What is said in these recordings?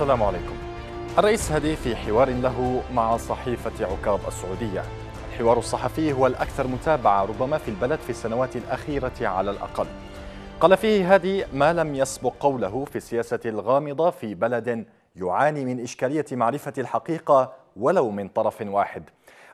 السلام عليكم الرئيس هادي في حوار له مع صحيفة عكاظ السعودية الحوار الصحفي هو الأكثر متابعة ربما في البلد في السنوات الأخيرة على الأقل قال فيه هادي ما لم يسبق قوله في السياسة الغامضة في بلد يعاني من إشكالية معرفة الحقيقة ولو من طرف واحد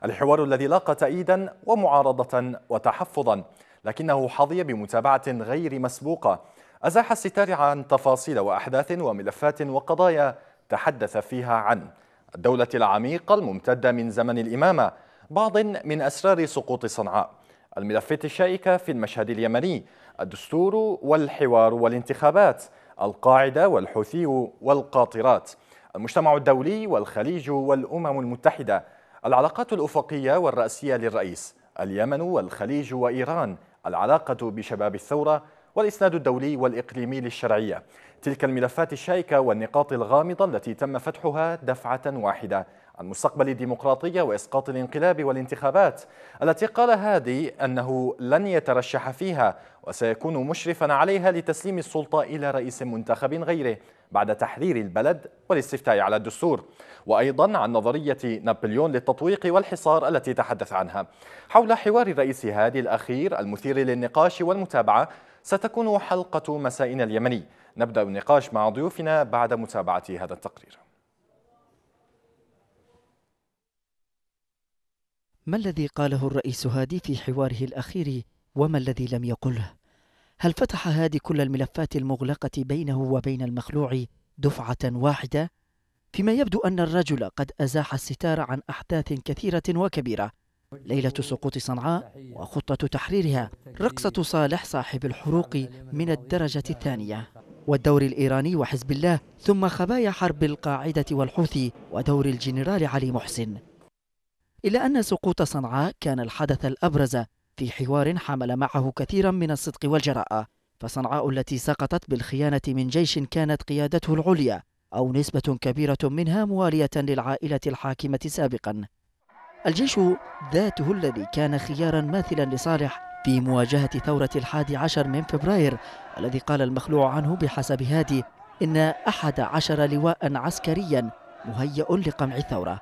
الحوار الذي لاقى تأييدا ومعارضة وتحفظا لكنه حظي بمتابعة غير مسبوقة أزاح الستار عن تفاصيل وأحداث وملفات وقضايا تحدث فيها عن الدولة العميقة الممتدة من زمن الإمامة بعض من أسرار سقوط صنعاء الملفات الشائكة في المشهد اليمني الدستور والحوار والانتخابات القاعدة والحوثي والقاطرات المجتمع الدولي والخليج والأمم المتحدة العلاقات الأفقية والرأسية للرئيس اليمن والخليج وإيران العلاقة بشباب الثورة والإسناد الدولي والإقليمي للشرعية تلك الملفات الشائكة والنقاط الغامضة التي تم فتحها دفعة واحدة عن مستقبل الديمقراطية وإسقاط الانقلاب والانتخابات التي قال هادي أنه لن يترشح فيها وسيكون مشرفا عليها لتسليم السلطة إلى رئيس منتخب غيره بعد تحرير البلد والاستفتاء على الدستور وأيضا عن نظرية نابليون للتطويق والحصار التي تحدث عنها حول حوار الرئيس هادي الأخير المثير للنقاش والمتابعة ستكون حلقة مسائنا اليمني نبدأ النقاش مع ضيوفنا بعد متابعة هذا التقرير ما الذي قاله الرئيس هادي في حواره الأخير وما الذي لم يقله؟ هل فتح هادي كل الملفات المغلقة بينه وبين المخلوع دفعة واحدة؟ فيما يبدو أن الرجل قد أزاح الستار عن أحداث كثيرة وكبيرة ليلة سقوط صنعاء وخطة تحريرها رقصة صالح صاحب الحروق من الدرجة الثانية والدور الإيراني وحزب الله ثم خبايا حرب القاعدة والحوثي ودور الجنرال علي محسن إلا أن سقوط صنعاء كان الحدث الأبرز في حوار حمل معه كثيرا من الصدق والجراءة فصنعاء التي سقطت بالخيانة من جيش كانت قيادته العليا أو نسبة كبيرة منها موالية للعائلة الحاكمة سابقا الجيش ذاته الذي كان خيارا ماثلا لصالح في مواجهة ثورة الحادي عشر من فبراير الذي قال المخلوع عنه بحسب هادي إن أحد عشر لواء عسكريا مهيئ لقمع الثورة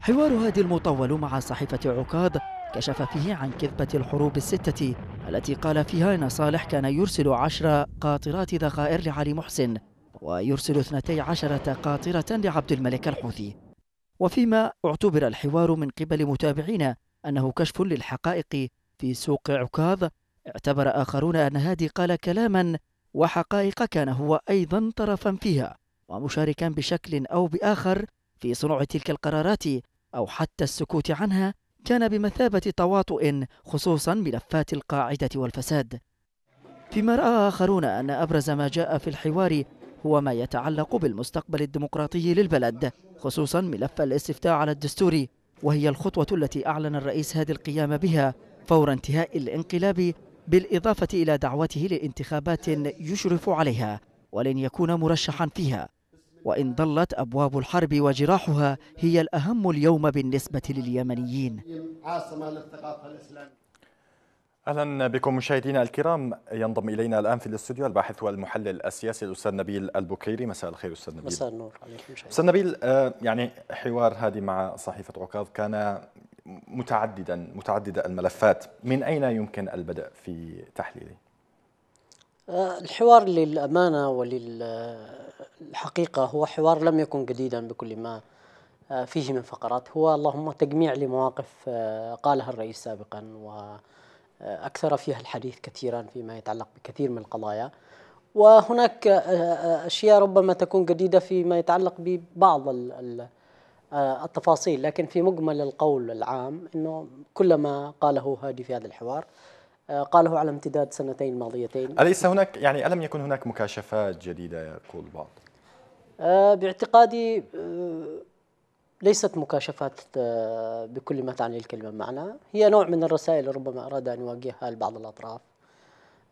حوار هادي المطول مع صحيفة عكاظ كشف فيه عن كذبة الحروب الستة التي قال فيها إن صالح كان يرسل عشر قاطرات ذخائر لعلي محسن ويرسل اثنتي عشرة قاطرة لعبد الملك الحوثي وفيما اعتبر الحوار من قبل متابعينا أنه كشف للحقائق في سوق عكاظ اعتبر آخرون أن هادي قال كلاما وحقائق كان هو أيضا طرفا فيها ومشاركا بشكل أو بآخر في صنع تلك القرارات أو حتى السكوت عنها كان بمثابة تواطؤ خصوصا ملفات القاعدة والفساد فيما رأى آخرون أن أبرز ما جاء في الحوار هو ما يتعلق بالمستقبل الديمقراطي للبلد خصوصا ملف الاستفتاء على الدستور وهي الخطوة التي أعلن الرئيس هادي القيام بها فور انتهاء الانقلاب بالإضافة إلى دعوته لانتخابات يشرف عليها ولن يكون مرشحا فيها وإن ظلت أبواب الحرب وجراحها هي الأهم اليوم بالنسبة لليمنيين اهلا بكم مشاهدينا الكرام ينضم الينا الان في الاستوديو الباحث والمحلل السياسي الاستاذ نبيل البكيري مساء الخير استاذ نبيل مساء النور عليكم استاذ نبيل آه، يعني حوار هادي مع صحيفه عكاظ كان متعددا متعدد الملفات من اين يمكن البدء في تحليله آه، الحوار للامانه وللحقيقه هو حوار لم يكن جديدا بكل ما آه، فيه من فقرات هو اللهم تجميع لمواقف قالها الرئيس سابقا و أكثر فيها الحديث كثيرا فيما يتعلق بكثير من القضايا وهناك آه، آه، أشياء ربما تكون جديدة فيما يتعلق ببعض آه، التفاصيل لكن في مجمل القول العام أنه كل ما قاله هادي في هذا الحوار قاله على امتداد سنتين ماضيتين أليس هناك يعني ألم يكن هناك مكاشفات جديدة يقول البعض؟ باعتقادي ليست مكاشفات آه، بكل ما تعني الكلمة معنى هي نوع من الرسائل ربما أراد أن يوجهها لبعض الأطراف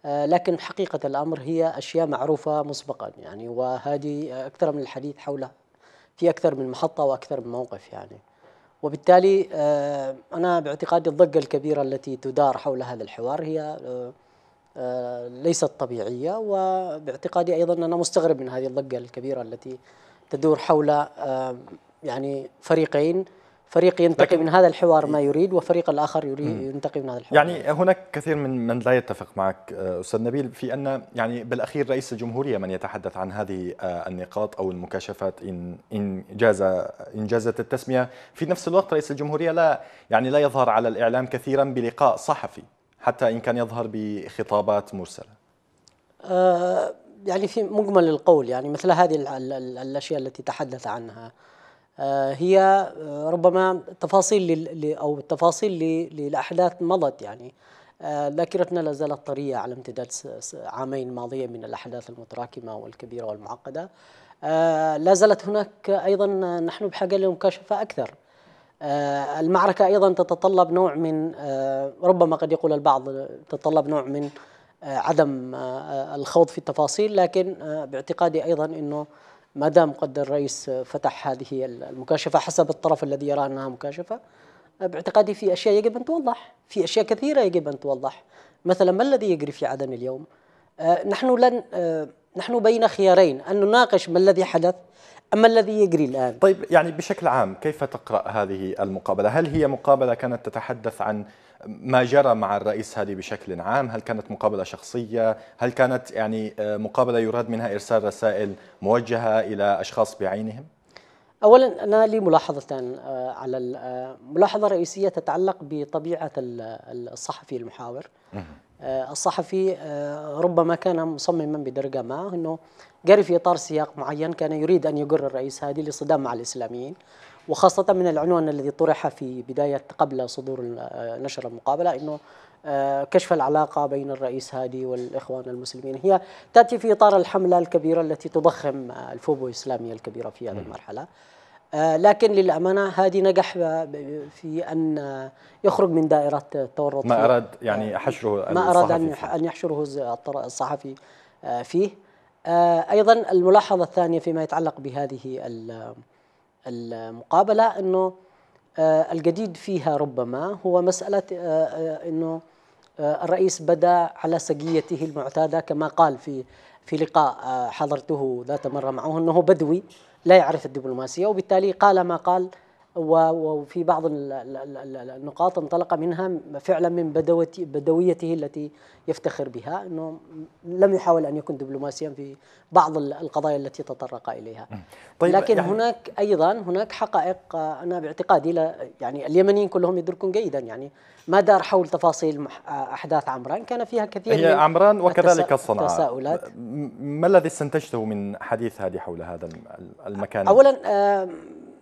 آه، لكن حقيقة الأمر هي أشياء معروفة مسبقا يعني وهذه أكثر من الحديث حولها في أكثر من محطة وأكثر من موقف يعني وبالتالي آه، أنا باعتقادي الضجة الكبيرة التي تدار حول هذا الحوار هي ليست طبيعية وباعتقادي أيضا أنا مستغرب من هذه الضجة الكبيرة التي تدور حول يعني فريقين فريق ينتقي من هذا الحوار إيه. ما يريد وفريق الاخر يريد ينتقي من هذا الحوار يعني هناك كثير من من لا يتفق معك آه، استاذ نبيل في ان يعني بالاخير رئيس الجمهوريه من يتحدث عن هذه آه، النقاط او المكاشفات ان ان جاز ان جازت التسميه في نفس الوقت رئيس الجمهوريه لا يعني لا يظهر على الاعلام كثيرا بلقاء صحفي حتى ان كان يظهر بخطابات مرسله أه يعني في مجمل القول يعني مثل هذه الاشياء التي تحدث عنها آه، هي آه، ربما تفاصيل او تفاصيل للاحداث مضت يعني آه، ذاكرتنا لا زالت طريه على امتداد عامين ماضيه من الاحداث المتراكمه والكبيره والمعقده لا زالت هناك ايضا نحن بحاجه لمكاشفه اكثر المعركه ايضا تتطلب نوع من ربما قد يقول البعض تتطلب نوع من عدم الخوض في التفاصيل لكن باعتقادي ايضا انه ما دام قد الرئيس فتح هذه المكاشفه حسب الطرف الذي يرى انها مكاشفه باعتقادي في اشياء يجب ان توضح، في اشياء كثيره يجب ان توضح، مثلا ما الذي يجري في عدن اليوم؟ آه، نحن لن آه، نحن بين خيارين ان نناقش ما الذي حدث اما الذي يجري الان. طيب يعني بشكل عام كيف تقرا هذه المقابله؟ هل هي مقابله كانت تتحدث عن ما جرى مع الرئيس هادي بشكل عام هل كانت مقابلة شخصية هل كانت يعني آه، مقابلة يراد منها إرسال رسائل موجهة إلى أشخاص بعينهم اولا انا لي ملاحظتان آه، على آه، ملاحظه رئيسيه تتعلق بطبيعه الصحفي المحاور آه، الصحفي ربما كان مصمما بدرجه ما انه جري في اطار سياق معين كان يريد ان يقر الرئيس هادي لصدام مع الاسلاميين وخاصه من العنوان الذي طرح في بدايه قبل صدور نشر المقابله انه كشف العلاقه بين الرئيس هادي والاخوان المسلمين هي تاتي في اطار الحمله الكبيره التي تضخم الفوبو الاسلاميه الكبيره في هذه المرحله آه، لكن للامانه هذه نجح آه، في ان يخرج من دائره التورط ما اراد يعني آه، حشره ما اراد ان يحشره الصحفي فيه ايضا الملاحظه الثانيه فيما يتعلق بهذه المقابله انه الجديد فيها ربما هو مساله انه الرئيس بدا على سجيته المعتاده كما قال في في لقاء حضرته ذات مره معه انه بدوي لا يعرف الدبلوماسية وبالتالي قال ما قال وفي بعض النقاط انطلق منها فعلا من بدويته التي يفتخر بها انه لم يحاول ان يكون دبلوماسيا في بعض القضايا التي تطرق اليها طيب لكن يعني هناك ايضا هناك حقائق آه، انا باعتقادي يعني اليمنيين كلهم يدركون جيدا يعني ما دار حول تفاصيل آه، احداث عمران كان فيها كثير هي من عمران وكذلك الصنعاء التساؤلات ما الذي استنتجته من حديث هذه حول هذا المكان اولا آه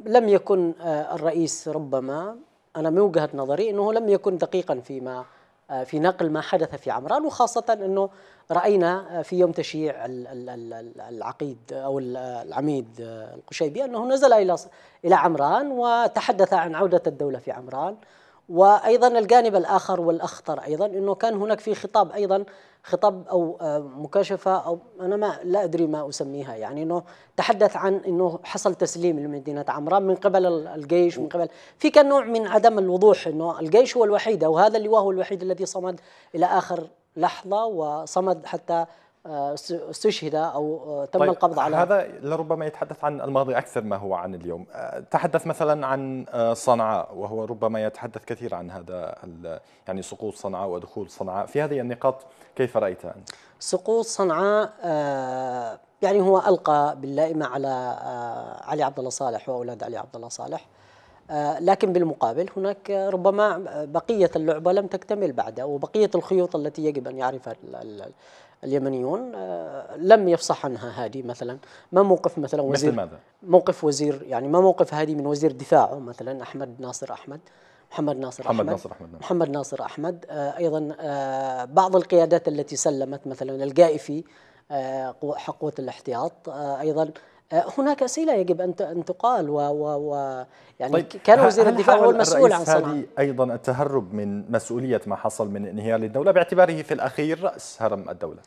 لم يكن آه، الرئيس ربما أنا من وجهة نظري أنه لم يكن دقيقا فيما آه، في نقل ما حدث في عمران وخاصة أنه رأينا آه، في يوم تشييع العقيد أو العميد القشيبي أنه نزل إلى إلى عمران وتحدث عن عودة الدولة في عمران وايضا الجانب الاخر والاخطر ايضا انه كان هناك في خطاب ايضا خطاب او آه، مكاشفه او انا ما لا ادري ما اسميها يعني انه تحدث عن انه حصل تسليم لمدينه عمران من قبل الجيش من قبل في كان نوع من عدم الوضوح انه الجيش هو الوحيد او هذا اللواء هو الوحيد الذي صمد الى اخر لحظه وصمد حتى آه، استشهد او آه، تم طيب القبض على هذا لربما يتحدث عن الماضي اكثر ما هو عن اليوم آه، تحدث مثلا عن صنعاء وهو ربما يتحدث كثير عن هذا يعني سقوط صنعاء ودخول صنعاء في هذه النقاط كيف رايتها انت سقوط صنعاء يعني هو القى باللائمه على علي عبد الله صالح واولاد علي عبد الله صالح لكن بالمقابل هناك ربما بقية اللعبة لم تكتمل بعد وبقيه الخيوط التي يجب أن يعرفها اليمنيون آه، لم يفصح عنها هادي مثلا ما موقف مثلا وزير مثل ماذا؟ موقف وزير يعني ما موقف هادي من وزير دفاعه مثلا أحمد ناصر أحمد محمد ناصر محمد أحمد ناصر أحمد نعم. محمد ناصر أحمد آه، أيضا آه، بعض القيادات التي سلمت مثلا القائفي حقوة الاحتياط أيضا آه، هناك اسئله يجب ان أن تقال و, و, و يعني طيب كان وزير الدفاع هو المسؤول عن صنعاء ايضا التهرب من مسؤوليه ما حصل من انهيار للدوله باعتباره في الاخير راس هرم الدوله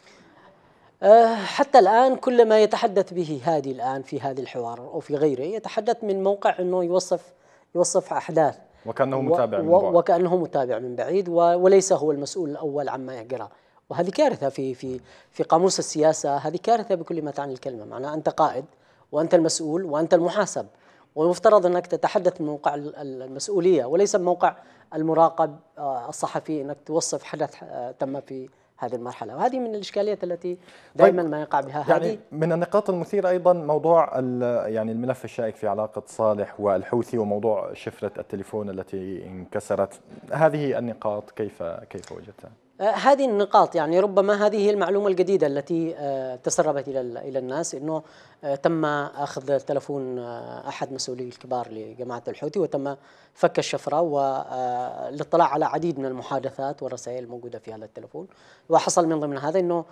آه، حتى الآن كل ما يتحدث به هادي الآن في هذا الحوار أو في غيره يتحدث من موقع أنه يوصف يوصف أحداث وكأنه متابع من بعيد وكأنه متابع من بعيد وليس هو المسؤول الأول عما يجرى وهذه كارثة في في في قاموس السياسة هذه كارثة بكل ما تعني الكلمة معناها أنت قائد وأنت المسؤول وأنت المحاسب والمفترض أنك تتحدث من موقع المسؤولية وليس من موقع المراقب آه، الصحفي أنك توصف حدث آه، تم في هذه المرحلة وهذه من الإشكاليات التي طيب، دائما ما يقع بها يعني هذه من النقاط المثيرة أيضا موضوع يعني الملف الشائك في علاقة صالح والحوثي وموضوع شفرة التليفون التي انكسرت هذه النقاط كيف كيف وجدتها؟ آه، هذه النقاط يعني ربما هذه هي المعلومة الجديدة التي آه، تسربت إلى إلى الناس أنه آه، تم أخذ تلفون أحد مسؤولي الكبار لجماعة الحوثي وتم فك الشفرة والاطلاع على عديد من المحادثات والرسائل الموجودة في هذا التلفون وحصل من ضمن هذا أنه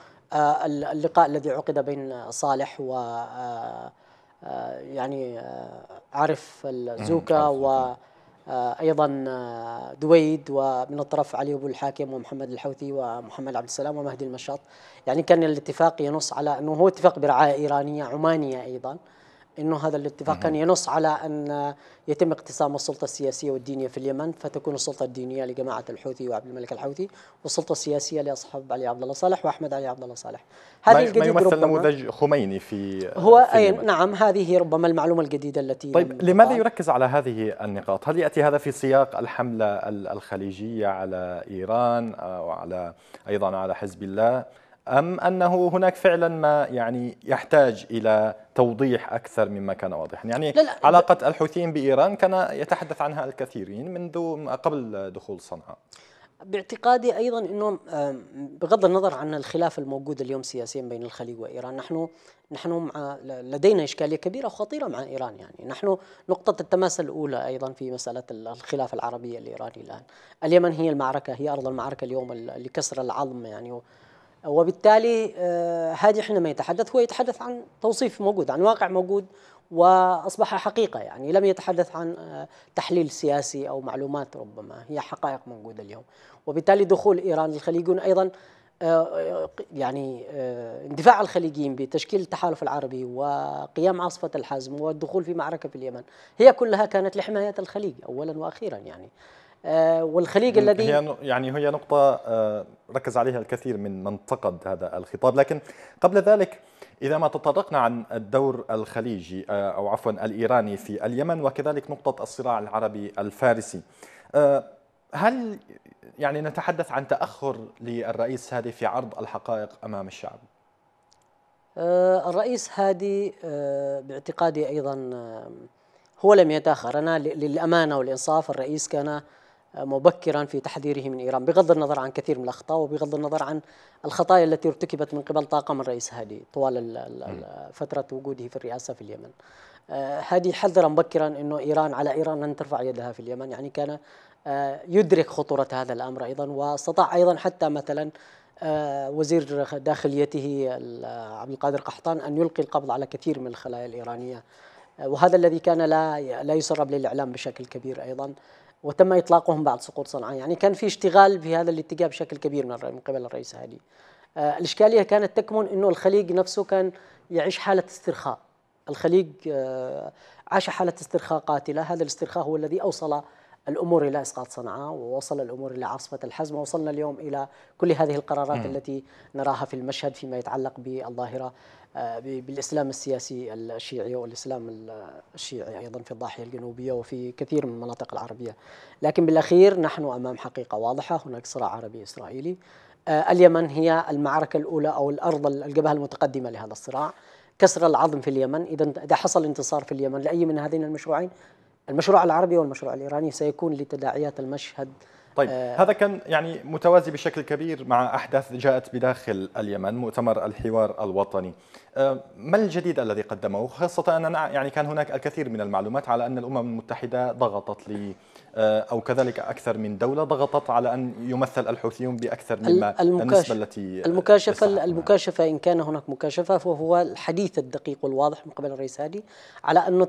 اللقاء الذي عقد بين صالح و يعني عارف الزوكا و آه، ايضا آه، دويد ومن الطرف علي ابو الحاكم ومحمد الحوثي ومحمد عبد السلام ومهدي المشاط يعني كان الاتفاق ينص على انه هو اتفاق برعايه ايرانيه عمانيه ايضا انه هذا الاتفاق كان ينص على ان يتم اقتسام السلطه السياسيه والدينيه في اليمن فتكون السلطه الدينيه لجماعه الحوثي وعبد الملك الحوثي والسلطه السياسيه لاصحاب علي عبد الله صالح واحمد علي عبد الله صالح هذه الجديد ما يمثل نموذج خميني في هو في أي نعم هذه ربما المعلومه الجديده التي طيب لماذا يركز على هذه النقاط هل ياتي هذا في سياق الحمله الخليجيه على ايران وعلى ايضا على حزب الله أم أنه هناك فعلا ما يعني يحتاج إلى توضيح أكثر مما كان واضحا يعني لا لا علاقة الحوثيين بإيران كان يتحدث عنها الكثيرين منذ قبل دخول صنعاء باعتقادي ايضا انه بغض النظر عن الخلاف الموجود اليوم سياسيا بين الخليج وايران نحن نحن مع لدينا اشكاليه كبيره وخطيره مع ايران يعني نحن نقطه التماس الاولى ايضا في مساله الخلاف العربي الايراني الان اليمن هي المعركه هي ارض المعركه اليوم لكسر العظم يعني وبالتالي هادي آه، حينما يتحدث هو يتحدث عن توصيف موجود عن واقع موجود واصبح حقيقه يعني لم يتحدث عن آه، تحليل سياسي او معلومات ربما هي حقائق موجوده اليوم وبالتالي دخول ايران للخليج ايضا آه، يعني اندفاع الخليجيين بتشكيل التحالف العربي وقيام عاصفة الحزم والدخول في معركة في اليمن هي كلها كانت لحماية الخليج أولا وأخيرا يعني آه، والخليج الذي هي يعني هي نقطة آه، ركز عليها الكثير من من انتقد هذا الخطاب لكن قبل ذلك إذا ما تطرقنا عن الدور الخليجي آه، أو عفوا الإيراني في اليمن وكذلك نقطة الصراع العربي الفارسي هل يعني نتحدث عن تأخر للرئيس هادي في عرض الحقائق أمام الشعب؟ الرئيس هادي باعتقادي أيضا هو لم يتأخر أنا للأمانة والإنصاف الرئيس كان مبكرا في تحذيره من إيران بغض النظر عن كثير من الأخطاء وبغض النظر عن الخطايا التي ارتكبت من قبل طاقم الرئيس هادي طوال فترة وجوده في الرئاسة في اليمن آه، هادي حذر مبكرا أنه إيران على إيران أن ترفع يدها في اليمن يعني كان آه، يدرك خطورة هذا الأمر أيضا واستطاع أيضا حتى مثلا آه، وزير داخليته عبد القادر قحطان أن يلقي القبض على كثير من الخلايا الإيرانية وهذا الذي كان لا لا يسرب للاعلام بشكل كبير ايضا وتم اطلاقهم بعد سقوط صنعاء، يعني كان في اشتغال بهذا الاتجاه بشكل كبير من من قبل الرئيس هادي. آه، الاشكاليه كانت تكمن انه الخليج نفسه كان يعيش حاله استرخاء. الخليج آه، عاش حاله استرخاء قاتله، هذا الاسترخاء هو الذي اوصل الامور الى اسقاط صنعاء ووصل الامور الى عاصفه الحزم ووصلنا اليوم الى كل هذه القرارات م. التي نراها في المشهد فيما يتعلق بالظاهره آه، بالاسلام السياسي الشيعي والاسلام الشيعي ايضا في الضاحيه الجنوبيه وفي كثير من المناطق العربيه. لكن بالاخير نحن امام حقيقه واضحه، هناك صراع عربي اسرائيلي. آه، اليمن هي المعركه الاولى او الارض الجبهه المتقدمه لهذا الصراع. كسر العظم في اليمن، اذا اذا حصل انتصار في اليمن لاي من هذين المشروعين المشروع العربي والمشروع الايراني سيكون لتداعيات المشهد طيب آه هذا كان يعني متوازي بشكل كبير مع أحداث جاءت بداخل اليمن مؤتمر الحوار الوطني آه ما الجديد الذي قدمه خاصة أن يعني كان هناك الكثير من المعلومات على أن الأمم المتحدة ضغطت لي آه، أو كذلك أكثر من دولة ضغطت على أن يمثل الحوثيون بأكثر مما المكاشف النسبة التي المكاشفة المكاشفة إن كان هناك مكاشفة فهو الحديث الدقيق والواضح من قبل الرئيس هادي على أنه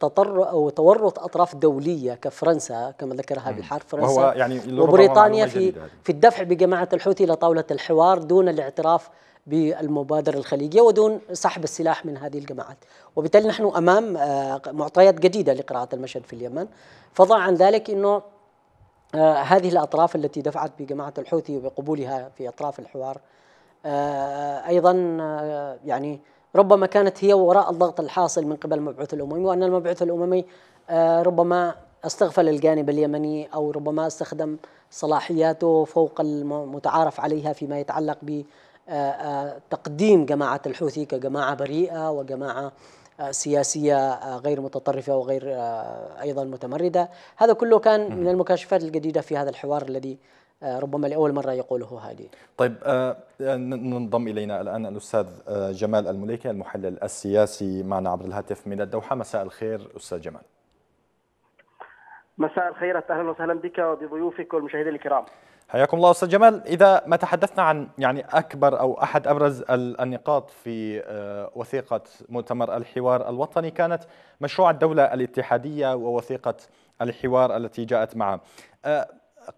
تطر أو تورط أطراف دولية كفرنسا كما ذكرها بالحرف فرنسا يعني وبريطانيا في في الدفع بجماعة الحوثي إلى طاولة الحوار دون الاعتراف بالمبادرة الخليجية ودون سحب السلاح من هذه الجماعات وبالتالي نحن أمام آه، معطيات جديدة لقراءة المشهد في اليمن فضلا عن ذلك أنه آه، هذه الأطراف التي دفعت بجماعة الحوثي وبقبولها في أطراف الحوار آه، أيضا يعني ربما كانت هي وراء الضغط الحاصل من قبل المبعوث الأممي وأن المبعوث الأممي ربما استغفل الجانب اليمني أو ربما استخدم صلاحياته فوق المتعارف عليها فيما يتعلق ب آه، آه، تقديم جماعة الحوثي كجماعة بريئة وجماعة آه، سياسية غير متطرفة وغير أيضا متمردة هذا كله كان من المكاشفات الجديدة في هذا الحوار الذي ربما لأول مرة يقوله هادي طيب ننضم إلينا الآن الأستاذ جمال المليكي المحلل السياسي معنا عبر الهاتف من الدوحة مساء الخير أستاذ جمال مساء الخير اهلا وسهلا بك وبضيوفك والمشاهدين الكرام حياكم الله استاذ جمال اذا ما تحدثنا عن يعني اكبر او احد ابرز النقاط في آه، وثيقه مؤتمر الحوار الوطني كانت مشروع الدوله الاتحاديه ووثيقه الحوار التي جاءت معه آه،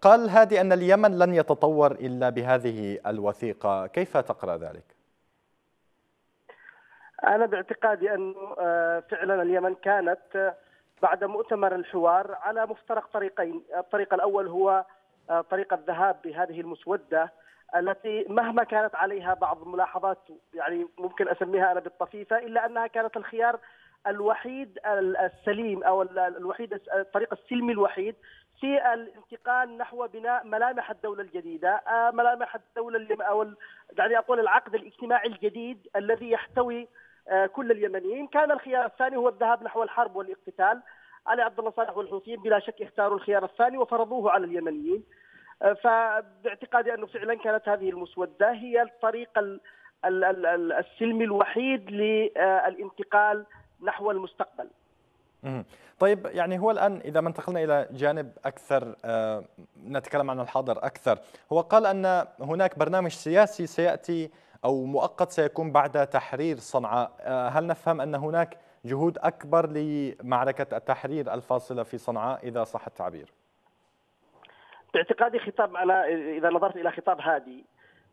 قال هادي ان اليمن لن يتطور الا بهذه الوثيقه كيف تقرا ذلك انا باعتقادي انه آه، فعلا اليمن كانت بعد مؤتمر الحوار على مفترق طريقين الطريق الاول هو آه، طريق الذهاب بهذه المسوده التي مهما كانت عليها بعض الملاحظات يعني ممكن اسميها انا بالطفيفه الا انها كانت الخيار الوحيد السليم او الوحيد الطريق السلمي الوحيد في الانتقال نحو بناء ملامح الدوله الجديده، آه، ملامح الدوله او دعني اقول العقد الاجتماعي الجديد الذي يحتوي آه، كل اليمنيين، كان الخيار الثاني هو الذهاب نحو الحرب والاقتتال، علي عبد الله صالح والحوثيين بلا شك اختاروا الخيار الثاني وفرضوه على اليمنيين آه، فباعتقادي انه فعلا كانت هذه المسوده هي الطريق السلمي الوحيد للانتقال نحو المستقبل. طيب يعني هو الان اذا ما انتقلنا الى جانب اكثر آه، نتكلم عن الحاضر اكثر، هو قال ان هناك برنامج سياسي سياتي او مؤقت سيكون بعد تحرير صنعاء، آه، هل نفهم ان هناك جهود أكبر لمعركة التحرير الفاصلة في صنعاء إذا صح التعبير باعتقادي خطاب أنا إذا نظرت إلى خطاب هادي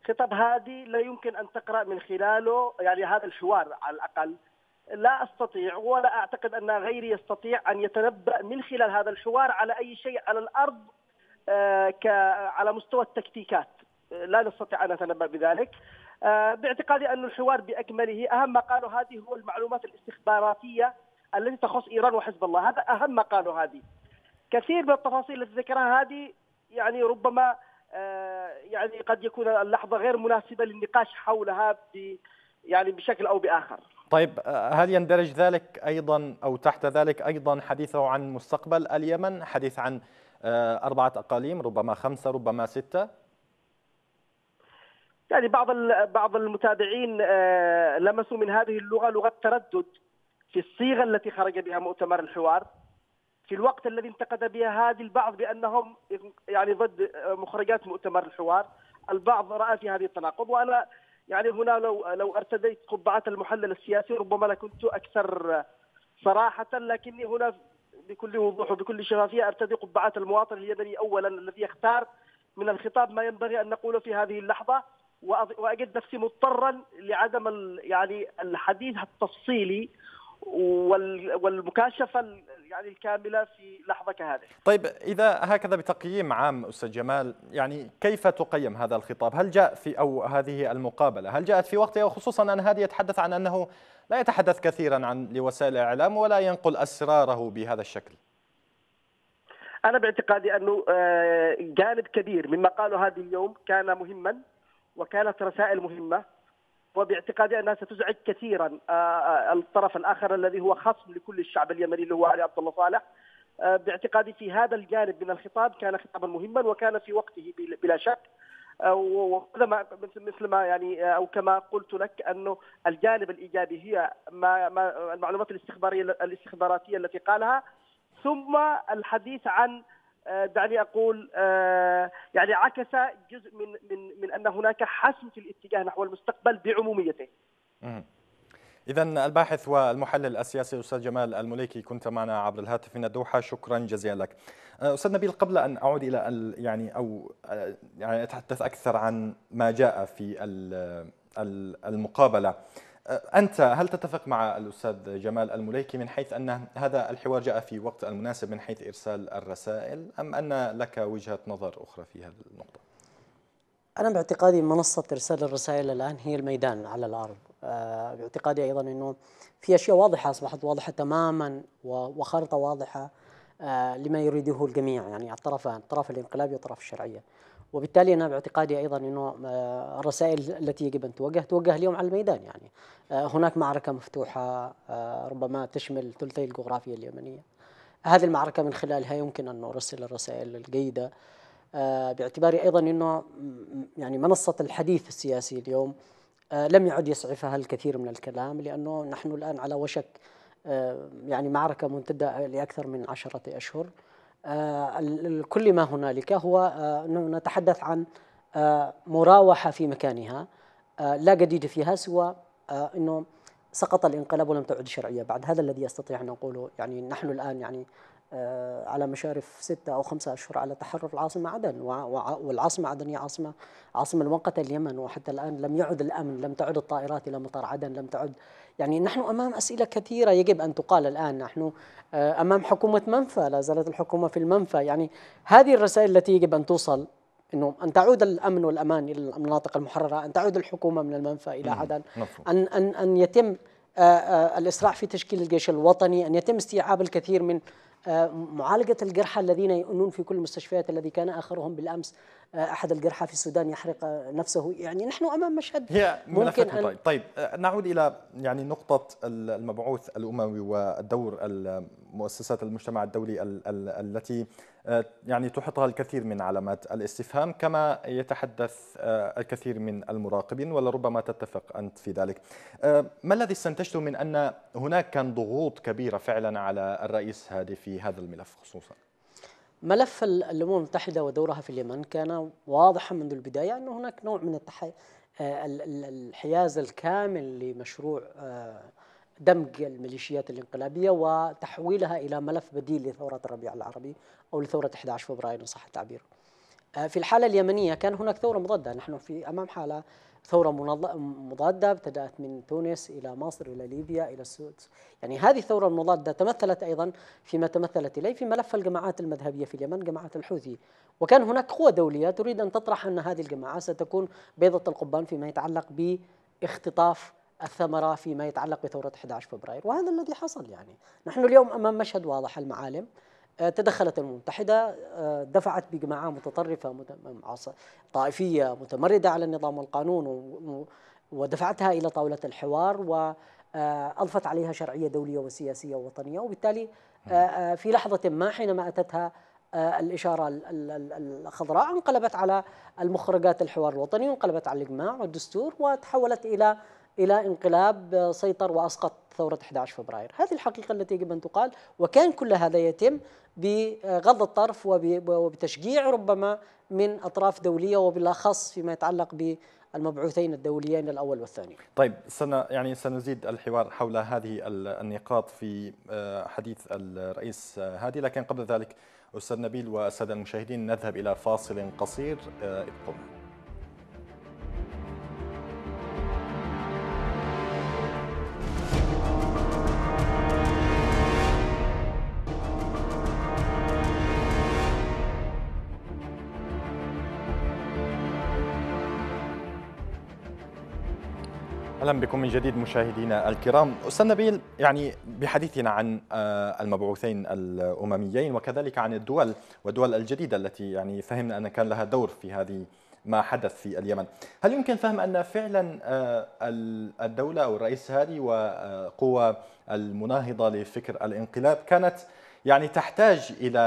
خطاب هادي لا يمكن أن تقرأ من خلاله يعني هذا الحوار على الأقل لا أستطيع ولا أعتقد أن غيري يستطيع أن يتنبأ من خلال هذا الحوار على أي شيء على الأرض آه، على مستوى التكتيكات لا نستطيع أن نتنبأ بذلك آه، باعتقادي أن الحوار بأكمله أهم ما قالوا هذه هو المعلومات الاستخباراتية التي تخص إيران وحزب الله هذا أهم ما قالوا هذه كثير من التفاصيل التي ذكرها هذه يعني ربما آه، يعني قد يكون اللحظة غير مناسبة للنقاش حولها يعني بشكل أو بآخر طيب آه، هل يندرج ذلك أيضا أو تحت ذلك أيضا حديثه عن مستقبل اليمن حديث عن أربعة أقاليم ربما خمسة ربما ستة يعني بعض بعض المتابعين آه، لمسوا من هذه اللغه لغه تردد في الصيغه التي خرج بها مؤتمر الحوار في الوقت الذي انتقد بها هذه البعض بانهم يعني ضد آه، مخرجات مؤتمر الحوار البعض راى في هذه التناقض وانا يعني هنا لو لو ارتديت قبعه المحلل السياسي ربما لكنت اكثر آه، صراحه لكني هنا بكل وضوح وبكل شفافيه ارتدي قبعه المواطن اليمني اولا الذي يختار من الخطاب ما ينبغي ان نقوله في هذه اللحظه واجد نفسي مضطرا لعدم يعني الحديث التفصيلي والمكاشفه يعني الكامله في لحظه كهذه. طيب اذا هكذا بتقييم عام استاذ جمال يعني كيف تقيم هذا الخطاب؟ هل جاء في او هذه المقابله هل جاءت في وقتها وخصوصا ان هادي يتحدث عن انه لا يتحدث كثيرا عن لوسائل الاعلام ولا ينقل اسراره بهذا الشكل. انا باعتقادي انه آه، جانب كبير مما قاله هذا اليوم كان مهما وكانت رسائل مهمة وباعتقادي أنها ستزعج كثيرا آه، آه، الطرف الآخر الذي هو خصم لكل الشعب اليمني اللي هو علي عبد الله صالح آه، باعتقادي في هذا الجانب من الخطاب كان خطابا مهما وكان في وقته بلا شك وهذا ما مثل ما يعني او كما قلت لك انه الجانب الايجابي هي ما, ما المعلومات الاستخباريه الاستخباراتيه التي قالها ثم الحديث عن آه، دعني اقول آه، يعني عكس جزء من من من ان هناك حسم في الاتجاه نحو المستقبل بعموميته. إذا الباحث والمحلل السياسي الاستاذ جمال المليكي كنت معنا عبر الهاتف من الدوحة شكرا جزيلا لك. آه، أستاذ نبيل قبل أن أعود إلى يعني أو يعني أتحدث أكثر عن ما جاء في المقابلة أنت هل تتفق مع الأستاذ جمال المليكي من حيث أن هذا الحوار جاء في وقت المناسب من حيث إرسال الرسائل أم أن لك وجهة نظر أخرى في هذه النقطة؟ أنا باعتقادي منصة إرسال الرسائل الآن هي الميدان على الأرض باعتقادي أيضا أنه في أشياء واضحة أصبحت واضحة تماما وخارطة واضحة لما يريده الجميع يعني الطرفان الطرف الانقلابي والطرف الشرعية وبالتالي انا باعتقادي ايضا انه آه، الرسائل التي يجب ان توجه توجه اليوم على الميدان يعني آه، هناك معركه مفتوحه آه، ربما تشمل ثلثي الجغرافيا اليمنيه هذه المعركه من خلالها يمكن ان نرسل الرسائل الجيده باعتباري ايضا انه يعني منصه الحديث السياسي اليوم لم يعد يسعفها الكثير من الكلام لانه نحن الان على وشك يعني معركه ممتده لاكثر من عشره اشهر آه، كل ما هنالك هو آه، نتحدث عن آه، مراوحة في مكانها لا جديد فيها سوى أنه سقط الانقلاب ولم تعد شرعية بعد هذا الذي أستطيع أن أقوله يعني نحن الآن يعني آه، على مشارف ستة أو خمسة أشهر على تحرر العاصمة عدن والعاصمة عدن هي عاصمة عاصمة مؤقتة اليمن وحتى الآن لم يعد الأمن لم تعد الطائرات إلى مطار عدن لم تعد يعني نحن أمام أسئلة كثيرة يجب أن تقال الآن نحن آه، أمام حكومة منفى لا زالت الحكومة في المنفى يعني هذه الرسائل التي يجب أن توصل انه ان تعود الامن والامان الى المناطق المحرره، ان تعود الحكومه من المنفى الى عدن، ان ان ان يتم آه، الاسراع في تشكيل الجيش الوطني، ان يتم استيعاب الكثير من آه، معالجة الجرحى الذين يؤنون في كل المستشفيات الذي كان آخرهم بالأمس آه، أحد الجرحى في السودان يحرق نفسه يعني نحن أمام مشهد هي ممكن أن طيب. طيب آه، نعود إلى يعني نقطة المبعوث الأممي والدور المؤسسات المجتمع الدولي التي آه، يعني تحطها الكثير من علامات الاستفهام كما يتحدث آه، الكثير من المراقبين ولربما تتفق أنت في ذلك آه، ما الذي استنتجته من أن هناك كان ضغوط كبيرة فعلا على الرئيس هادي في هذا الملف خصوصا ملف الأمم المتحدة ودورها في اليمن كان واضحا منذ البداية أنه هناك نوع من التحي... الحياز الكامل لمشروع دمج الميليشيات الانقلابية وتحويلها إلى ملف بديل لثورة الربيع العربي أو لثورة 11 فبراير إن صح التعبير آه، في الحالة اليمنية كان هناك ثورة مضادة نحن في أمام حالة ثورة مضادة ابتدأت من تونس إلى مصر إلى ليبيا إلى السود يعني هذه الثورة المضادة تمثلت أيضا فيما تمثلت إليه في ملف الجماعات المذهبية في اليمن جماعة الحوثي وكان هناك قوى دولية تريد أن تطرح أن هذه الجماعة ستكون بيضة القبان فيما يتعلق باختطاف الثمرة فيما يتعلق بثورة 11 فبراير وهذا الذي حصل يعني نحن اليوم أمام مشهد واضح المعالم آه، تدخلت الامم المتحده آه، دفعت بجماعات متطرفه طائفيه متمرده على النظام والقانون ودفعتها الى طاوله الحوار واضفت آه، عليها شرعيه دوليه وسياسيه ووطنيه وبالتالي في لحظه ما حينما اتتها الإشارة الخضراء انقلبت على المخرجات الحوار الوطني وانقلبت على الإجماع والدستور وتحولت إلى إلى انقلاب سيطر وأسقط ثورة 11 فبراير هذه الحقيقة التي يجب أن تقال وكان كل هذا يتم بغض الطرف وبتشجيع ربما من أطراف دولية وبالأخص فيما يتعلق ب المبعوثين الدوليين الاول والثاني. طيب سن يعني سنزيد الحوار حول هذه النقاط في آه، حديث الرئيس هادي لكن قبل ذلك استاذ نبيل والساده المشاهدين نذهب الى فاصل قصير ابقوا آه، معنا اهلا بكم من جديد مشاهدينا الكرام استاذ نبيل يعني بحديثنا عن آه، المبعوثين الامميين وكذلك عن الدول والدول الجديده التي يعني فهمنا ان كان لها دور في هذه ما حدث في اليمن هل يمكن فهم ان فعلا آه، الدوله او الرئيس هادي وقوى المناهضه لفكر الانقلاب كانت يعني تحتاج الى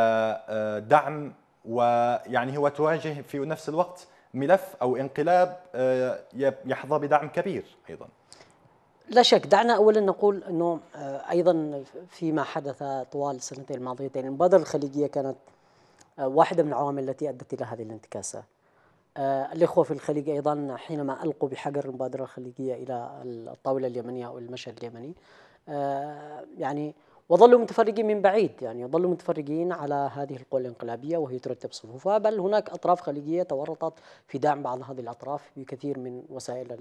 آه، دعم ويعني هو تواجه في نفس الوقت ملف او انقلاب آه، يحظى بدعم كبير ايضا لا شك دعنا اولا نقول انه آه، ايضا فيما حدث طوال السنتين الماضيتين المبادره الخليجيه كانت آه، واحده من العوامل التي ادت الى هذه الانتكاسه. الاخوه في الخليج ايضا حينما القوا بحجر المبادره الخليجيه الى الطاوله اليمنيه او المشهد اليمني يعني وظلوا متفرجين من بعيد يعني ظلوا متفرجين على هذه القوى الانقلابيه وهي ترتب صفوفها بل هناك اطراف خليجيه تورطت في دعم بعض هذه الاطراف بكثير من وسائل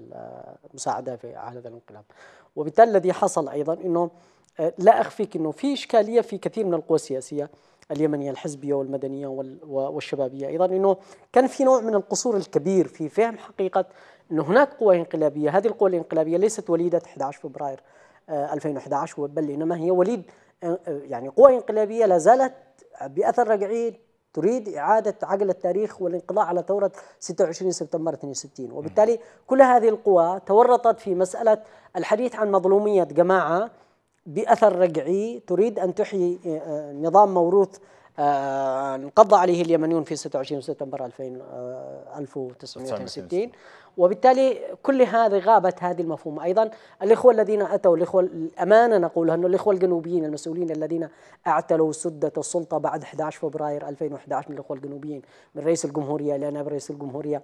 المساعده في هذا الانقلاب وبالتالي الذي حصل ايضا انه آه، لا اخفيك انه في اشكاليه في كثير من القوى السياسيه اليمنيه الحزبيه والمدنيه والشبابيه ايضا انه كان في نوع من القصور الكبير في فهم حقيقه انه هناك قوى انقلابيه، هذه القوى الانقلابيه ليست وليده 11 فبراير 2011 بل انما هي وليد آه، يعني قوى انقلابيه لا زالت باثر رجعي تريد اعاده عقل التاريخ والانقضاء على ثوره 26 سبتمبر 62 وبالتالي كل هذه القوى تورطت في مساله الحديث عن مظلوميه جماعه باثر رجعي تريد ان تحيي آه، آه، نظام موروث آه، انقضى عليه اليمنيون في 26 سبتمبر 1960 آه، وبالتالي كل هذه غابت هذه المفهوم ايضا الاخوه الذين اتوا الاخوه الامانه نقولها انه الاخوه الجنوبيين المسؤولين الذين اعتلوا سده السلطه بعد 11 فبراير 2011 من الاخوه الجنوبيين من رئيس الجمهوريه الى نائب رئيس الجمهوريه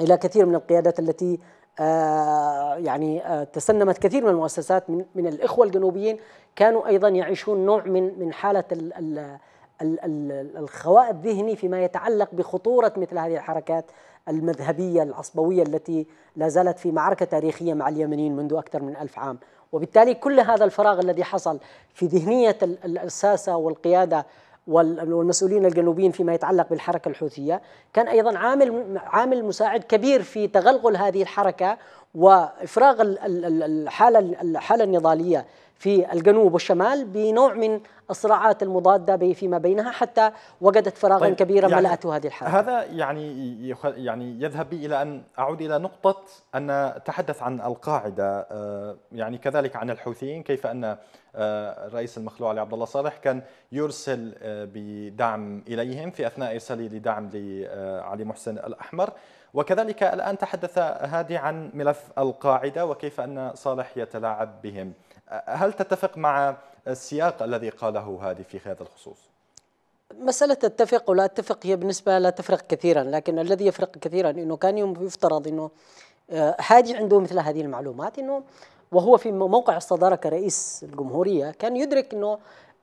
الى كثير من القيادات التي آه يعني آه تسنمت كثير من المؤسسات من, من الاخوه الجنوبيين كانوا ايضا يعيشون نوع من من حاله ال الخواء الذهني فيما يتعلق بخطورة مثل هذه الحركات المذهبية العصبوية التي لا زالت في معركة تاريخية مع اليمنيين منذ أكثر من ألف عام وبالتالي كل هذا الفراغ الذي حصل في ذهنية الساسة والقيادة والمسؤولين الجنوبيين فيما يتعلق بالحركة الحوثية كان أيضا عامل عامل مساعد كبير في تغلغل هذه الحركة وإفراغ الحالة الحالة النضالية في الجنوب والشمال بنوع من الصراعات المضاده فيما بينها حتى وجدت فراغا طيب كبيرا يعني ملأته هذه الحرب هذا يعني يعني يذهب بي الى ان اعود الى نقطه ان تحدث عن القاعده آه، يعني كذلك عن الحوثيين كيف ان الرئيس آه، المخلوع علي عبد الله صالح كان يرسل آه، بدعم اليهم في اثناء ارساله لدعم لعلي محسن الاحمر وكذلك الآن تحدث هادي عن ملف القاعدة وكيف أن صالح يتلاعب بهم هل تتفق مع السياق الذي قاله هادي في هذا الخصوص؟ مسألة تتفق ولا أتفق هي بالنسبة لا تفرق كثيرا لكن الذي يفرق كثيرا أنه كان يفترض أنه آه، هادي عنده مثل هذه المعلومات أنه وهو في موقع الصدارة كرئيس الجمهورية كان يدرك أنه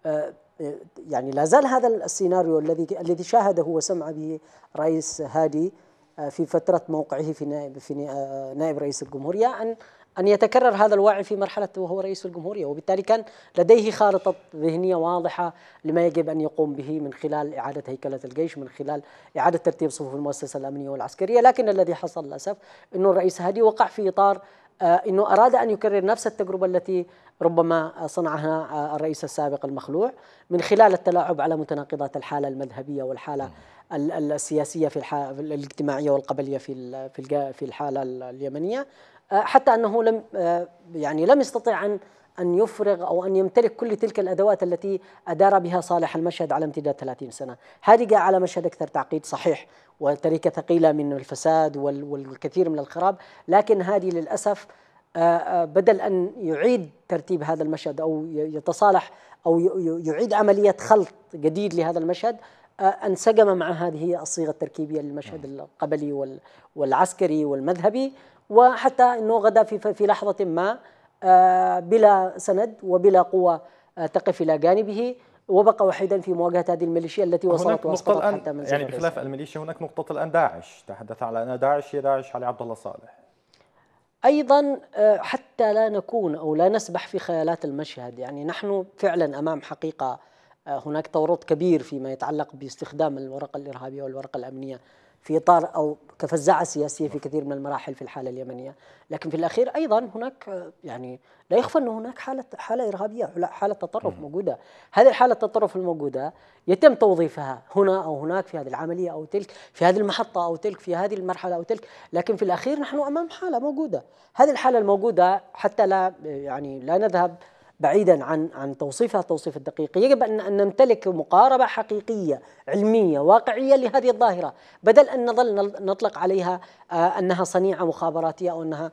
آه، آه، يعني لا زال هذا السيناريو الذي الذي شاهده وسمع به رئيس هادي في فترة موقعه في نائب في نائب رئيس الجمهورية أن أن يتكرر هذا الوعي في مرحلة وهو رئيس الجمهورية وبالتالي كان لديه خارطة ذهنية واضحة لما يجب أن يقوم به من خلال إعادة هيكلة الجيش من خلال إعادة ترتيب صفوف المؤسسة الأمنية والعسكرية لكن الذي حصل للأسف أنه الرئيس هادي وقع في إطار آه، أنه أراد أن يكرر نفس التجربة التي ربما صنعها آه، الرئيس السابق المخلوع من خلال التلاعب على متناقضات الحالة المذهبية والحالة السياسيه في الحالة الاجتماعيه والقبليه في في الحاله اليمنيه آه، حتى انه لم آه، يعني لم يستطع ان أن يفرغ أو أن يمتلك كل تلك الأدوات التي أدار بها صالح المشهد على امتداد 30 سنة هذه على مشهد أكثر تعقيد صحيح وتركة ثقيلة من الفساد والكثير من الخراب لكن هذه للأسف آه، بدل أن يعيد ترتيب هذا المشهد أو يتصالح أو يعيد عملية خلط جديد لهذا المشهد انسجم مع هذه الصيغه التركيبيه للمشهد نعم. القبلي والعسكري والمذهبي وحتى انه غدا في في لحظه ما آه، بلا سند وبلا قوه آه، تقف الى جانبه وبقى وحيدا في مواجهه هذه الميليشيا التي وصلت واسقطت حتى من يعني بخلاف الميليشيا هناك نقطه الان داعش تحدث على ان داعش هي داعش علي عبد الله صالح ايضا آه، حتى لا نكون او لا نسبح في خيالات المشهد يعني نحن فعلا امام حقيقه آه، هناك تورط كبير فيما يتعلق باستخدام الورقة الإرهابية والورقة الأمنية في إطار أو كفزاعة سياسية في كثير من المراحل في الحالة اليمنية لكن في الأخير أيضا هناك آه، يعني لا يخفى أن هناك حالة, حالة إرهابية حالة تطرف موجودة هذه الحالة التطرف الموجودة يتم توظيفها هنا أو هناك في هذه العملية أو تلك في هذه المحطة أو تلك في هذه المرحلة أو تلك لكن في الأخير نحن أمام حالة موجودة هذه الحالة الموجودة حتى لا يعني لا نذهب بعيدا عن عن توصيفها التوصيف الدقيق يجب أن نمتلك مقاربة حقيقية علمية واقعية لهذه الظاهرة بدل أن نظل نطلق عليها آه، أنها صنيعة مخابراتية أو أنها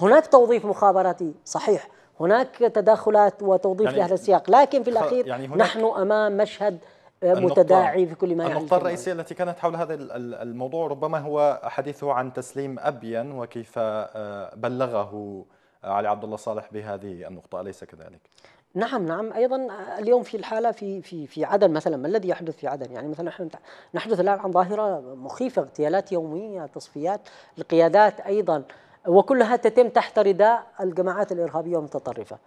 هناك توظيف مخابراتي صحيح هناك تداخلات وتوظيف يعني لهذا السياق لكن في الأخير يعني نحن أمام مشهد آه، متداعي في كل ما يعني النقطة الرئيسية التي كانت حول هذا الموضوع ربما هو حديثه عن تسليم أبين وكيف آه، بلغه علي عبد الله صالح بهذه النقطة أليس كذلك؟ نعم نعم ايضا اليوم في الحاله في في في عدن مثلا ما الذي يحدث في عدن؟ يعني مثلا نحن نحدث الان عن ظاهره مخيفه اغتيالات يوميه تصفيات القيادات ايضا وكلها تتم تحت رداء الجماعات الارهابيه المتطرفه.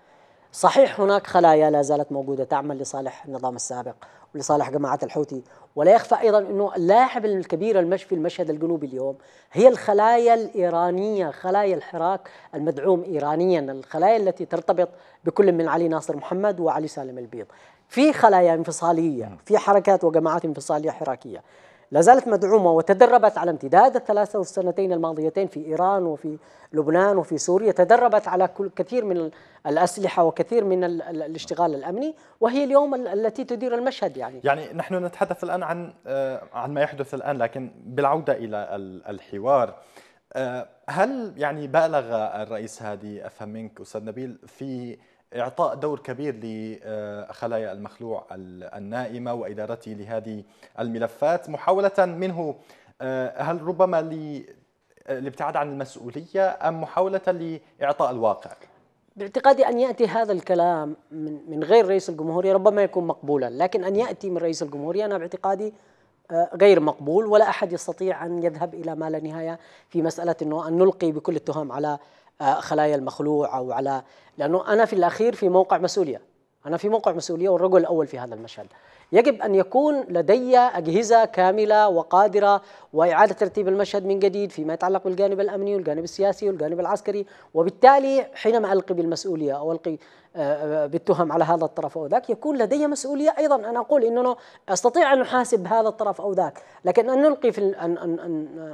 صحيح هناك خلايا لا زالت موجوده تعمل لصالح النظام السابق ولصالح جماعة الحوثي ولا يخفى أيضا أنه اللاعب الكبير المش في المشهد الجنوبي اليوم هي الخلايا الإيرانية خلايا الحراك المدعوم إيرانيا الخلايا التي ترتبط بكل من علي ناصر محمد وعلي سالم البيض في خلايا انفصالية نعم. في حركات وجماعات انفصالية حراكية لا زالت مدعومة وتدربت على امتداد الثلاثة والسنتين الماضيتين في إيران وفي لبنان وفي سوريا تدربت على كل كثير من الأسلحة وكثير من الاشتغال الأمني وهي اليوم التي تدير المشهد يعني يعني نحن نتحدث الآن عن آه، عن ما يحدث الآن لكن بالعودة إلى الحوار آه، هل يعني بالغ الرئيس هادي أفهم منك أستاذ نبيل في إعطاء دور كبير لخلايا آه، المخلوع النائمة وإدارته لهذه الملفات محاولة منه آه، هل ربما آه، الابتعاد عن المسؤولية أم محاولة لإعطاء الواقع؟ باعتقادي أن يأتي هذا الكلام من غير رئيس الجمهورية ربما يكون مقبولا لكن أن يأتي من رئيس الجمهورية أنا باعتقادي غير مقبول ولا أحد يستطيع أن يذهب إلى ما لا نهاية في مسألة أنه أن نلقي بكل التهم على آه، خلايا المخلوع او على لانه انا في الاخير في موقع مسؤوليه أنا في موقع مسؤولية والرجل الأول في هذا المشهد يجب أن يكون لدي أجهزة كاملة وقادرة وإعادة ترتيب المشهد من جديد فيما يتعلق بالجانب الأمني والجانب السياسي والجانب العسكري وبالتالي حينما ألقي بالمسؤولية أو ألقي آه، آه، بالتهم على هذا الطرف أو ذاك يكون لدي مسؤولية أيضا أن أقول أنه أستطيع أن أحاسب هذا الطرف أو ذاك لكن أن نلقي في أن, أن, أن,